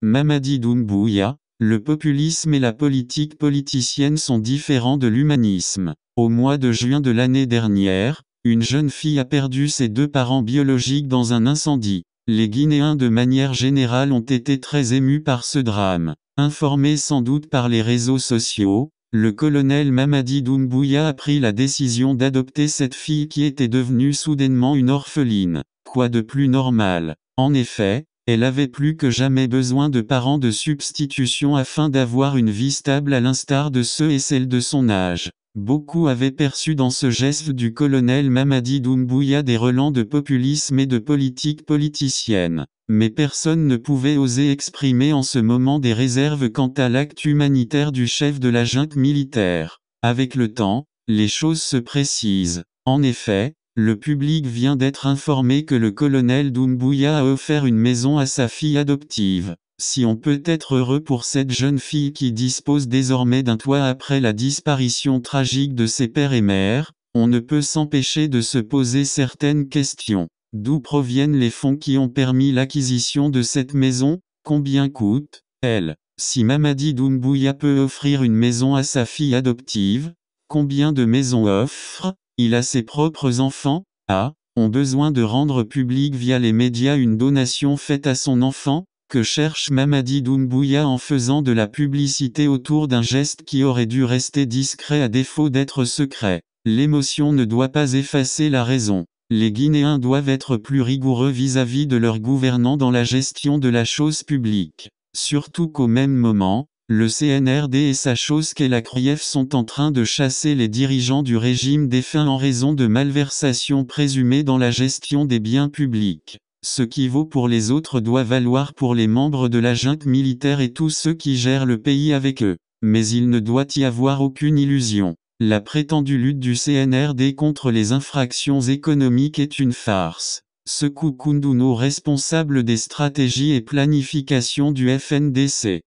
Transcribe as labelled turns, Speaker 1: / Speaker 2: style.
Speaker 1: Mamadi Doumbouya, le populisme et la politique politicienne sont différents de l'humanisme. Au mois de juin de l'année dernière, une jeune fille a perdu ses deux parents biologiques dans un incendie. Les Guinéens de manière générale ont été très émus par ce drame. Informé sans doute par les réseaux sociaux, le colonel Mamadi Doumbouya a pris la décision d'adopter cette fille qui était devenue soudainement une orpheline. Quoi de plus normal En effet, elle avait plus que jamais besoin de parents de substitution afin d'avoir une vie stable à l'instar de ceux et celles de son âge. Beaucoup avaient perçu dans ce geste du colonel Mamadi Doumbouya des relents de populisme et de politique politicienne. Mais personne ne pouvait oser exprimer en ce moment des réserves quant à l'acte humanitaire du chef de la junte militaire. Avec le temps, les choses se précisent. En effet, le public vient d'être informé que le colonel Doumbouya a offert une maison à sa fille adoptive. Si on peut être heureux pour cette jeune fille qui dispose désormais d'un toit après la disparition tragique de ses pères et mères, on ne peut s'empêcher de se poser certaines questions. D'où proviennent les fonds qui ont permis l'acquisition de cette maison Combien coûte-elle Si Mamadi Doumbouya peut offrir une maison à sa fille adoptive, combien de maisons offre il a ses propres enfants, a, ont besoin de rendre public via les médias une donation faite à son enfant, que cherche Mamadi Doumbouya en faisant de la publicité autour d'un geste qui aurait dû rester discret à défaut d'être secret. L'émotion ne doit pas effacer la raison. Les Guinéens doivent être plus rigoureux vis-à-vis -vis de leurs gouvernants dans la gestion de la chose publique. Surtout qu'au même moment, le CNRD et sa chose qu'est la CRIEF sont en train de chasser les dirigeants du régime défunt en raison de malversations présumées dans la gestion des biens publics. Ce qui vaut pour les autres doit valoir pour les membres de la junte militaire et tous ceux qui gèrent le pays avec eux. Mais il ne doit y avoir aucune illusion. La prétendue lutte du CNRD contre les infractions économiques est une farce. Ce Kunduno responsable des stratégies et planifications du FNDC